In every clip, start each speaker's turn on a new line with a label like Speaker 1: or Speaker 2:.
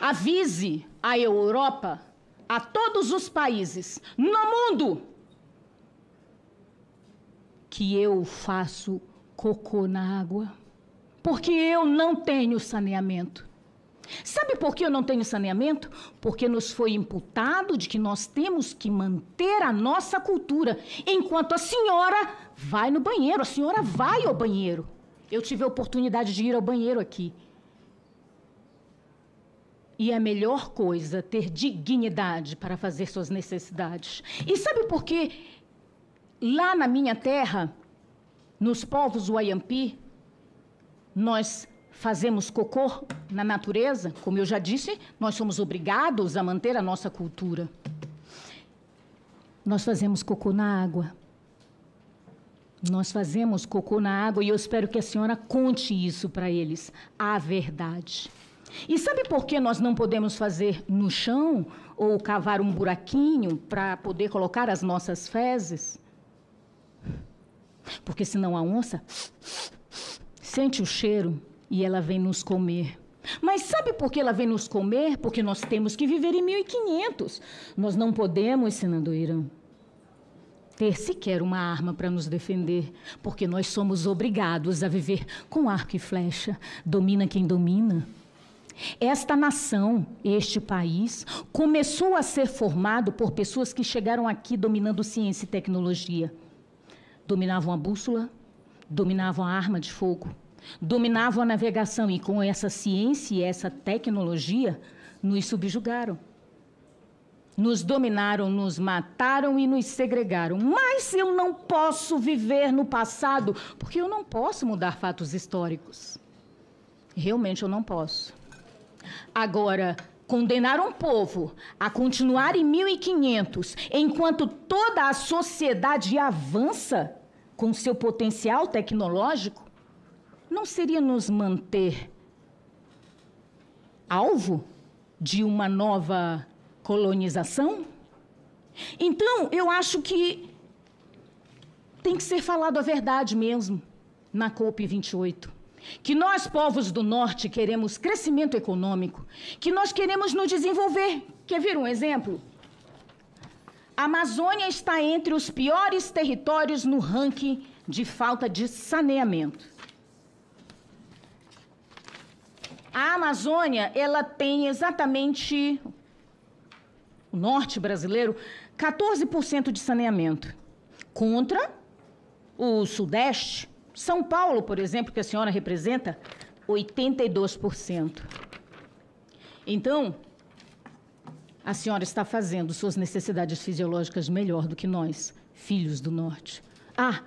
Speaker 1: avise a Europa, a todos os países no mundo, que eu faço cocô na água, porque eu não tenho saneamento. Sabe por que eu não tenho saneamento? Porque nos foi imputado de que nós temos que manter a nossa cultura, enquanto a senhora vai no banheiro, a senhora vai ao banheiro. Eu tive a oportunidade de ir ao banheiro aqui. E é melhor coisa ter dignidade para fazer suas necessidades. E sabe por quê? Lá na minha terra, nos povos Wayampi, nós fazemos cocô na natureza, como eu já disse, nós somos obrigados a manter a nossa cultura. Nós fazemos cocô na água. Nós fazemos cocô na água e eu espero que a senhora conte isso para eles, a verdade. E sabe por que nós não podemos fazer no chão ou cavar um buraquinho para poder colocar as nossas fezes? Porque senão a onça sente o cheiro e ela vem nos comer. Mas sabe por que ela vem nos comer? Porque nós temos que viver em 1500. Nós não podemos, Irã, ter sequer uma arma para nos defender, porque nós somos obrigados a viver com arco e flecha. Domina quem domina. Esta nação, este país, começou a ser formado por pessoas que chegaram aqui dominando ciência e tecnologia. Dominavam a bússola, dominavam a arma de fogo, dominavam a navegação e com essa ciência e essa tecnologia nos subjugaram. Nos dominaram, nos mataram e nos segregaram. Mas eu não posso viver no passado, porque eu não posso mudar fatos históricos. Realmente eu não posso. Agora, condenar um povo a continuar em 1500, enquanto toda a sociedade avança com seu potencial tecnológico, não seria nos manter alvo de uma nova colonização? Então, eu acho que tem que ser falado a verdade mesmo na COP 28 que nós, povos do norte, queremos crescimento econômico, que nós queremos nos desenvolver. Quer ver um exemplo? A Amazônia está entre os piores territórios no ranking de falta de saneamento. A Amazônia, ela tem exatamente o norte brasileiro 14% de saneamento contra o sudeste são Paulo, por exemplo, que a senhora representa, 82%. Então, a senhora está fazendo suas necessidades fisiológicas melhor do que nós, filhos do Norte. Ah,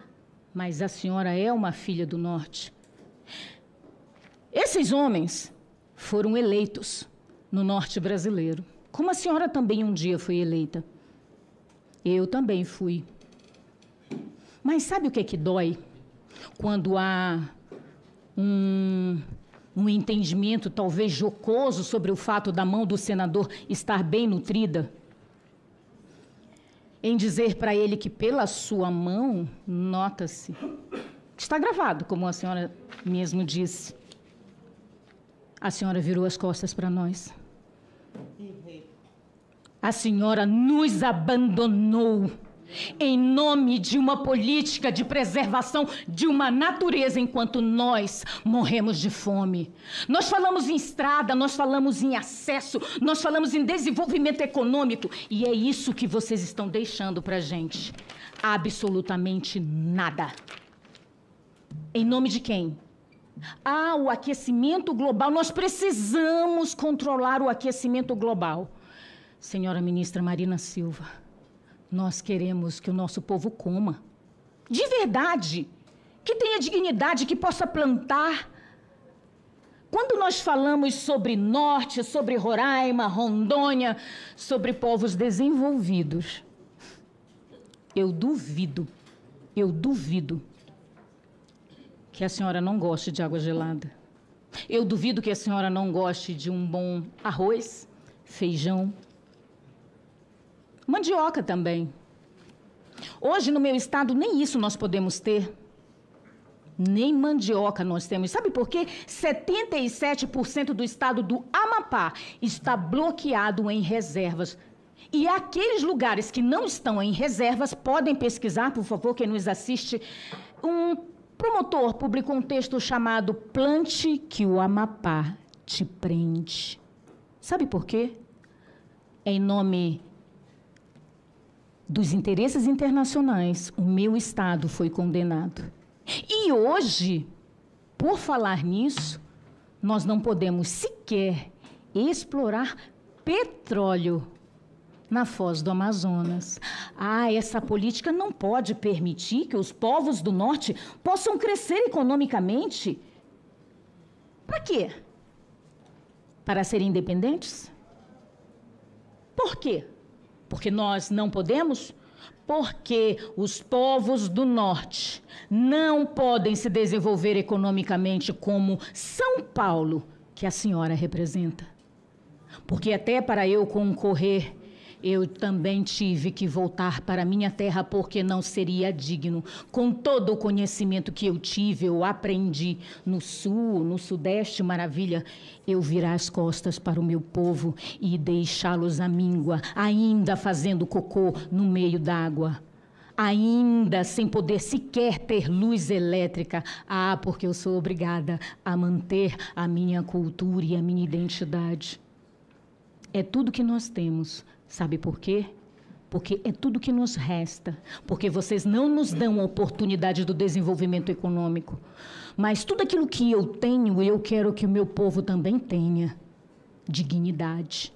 Speaker 1: mas a senhora é uma filha do Norte. Esses homens foram eleitos no Norte brasileiro, como a senhora também um dia foi eleita. Eu também fui. Mas sabe o que é que dói? quando há um, um entendimento talvez jocoso sobre o fato da mão do senador estar bem nutrida, em dizer para ele que pela sua mão, nota-se, está gravado, como a senhora mesmo disse. A senhora virou as costas para nós. A senhora nos abandonou em nome de uma política de preservação de uma natureza enquanto nós morremos de fome. Nós falamos em estrada, nós falamos em acesso, nós falamos em desenvolvimento econômico e é isso que vocês estão deixando para gente. Absolutamente nada. Em nome de quem? Ah, o aquecimento global. Nós precisamos controlar o aquecimento global. Senhora ministra Marina Silva nós queremos que o nosso povo coma. De verdade. Que tenha dignidade, que possa plantar. Quando nós falamos sobre norte, sobre Roraima, Rondônia, sobre povos desenvolvidos, eu duvido, eu duvido que a senhora não goste de água gelada. Eu duvido que a senhora não goste de um bom arroz, feijão, Mandioca também. Hoje, no meu estado, nem isso nós podemos ter. Nem mandioca nós temos. Sabe por quê? 77% do estado do Amapá está bloqueado em reservas. E aqueles lugares que não estão em reservas, podem pesquisar, por favor, quem nos assiste. Um promotor publicou um texto chamado Plante que o Amapá te prende. Sabe por quê? É em nome dos interesses internacionais, o meu Estado foi condenado. E hoje, por falar nisso, nós não podemos sequer explorar petróleo na foz do Amazonas. Ah, essa política não pode permitir que os povos do norte possam crescer economicamente. Para quê? Para serem independentes? Por quê? porque nós não podemos? Porque os povos do norte não podem se desenvolver economicamente como São Paulo, que a senhora representa. Porque até para eu concorrer eu também tive que voltar para minha terra porque não seria digno. Com todo o conhecimento que eu tive, eu aprendi no sul, no sudeste, maravilha, eu virar as costas para o meu povo e deixá-los à míngua, ainda fazendo cocô no meio d'água ainda sem poder sequer ter luz elétrica. Ah, porque eu sou obrigada a manter a minha cultura e a minha identidade. É tudo que nós temos, Sabe por quê? Porque é tudo que nos resta. Porque vocês não nos dão a oportunidade do desenvolvimento econômico. Mas tudo aquilo que eu tenho, eu quero que o meu povo também tenha. Dignidade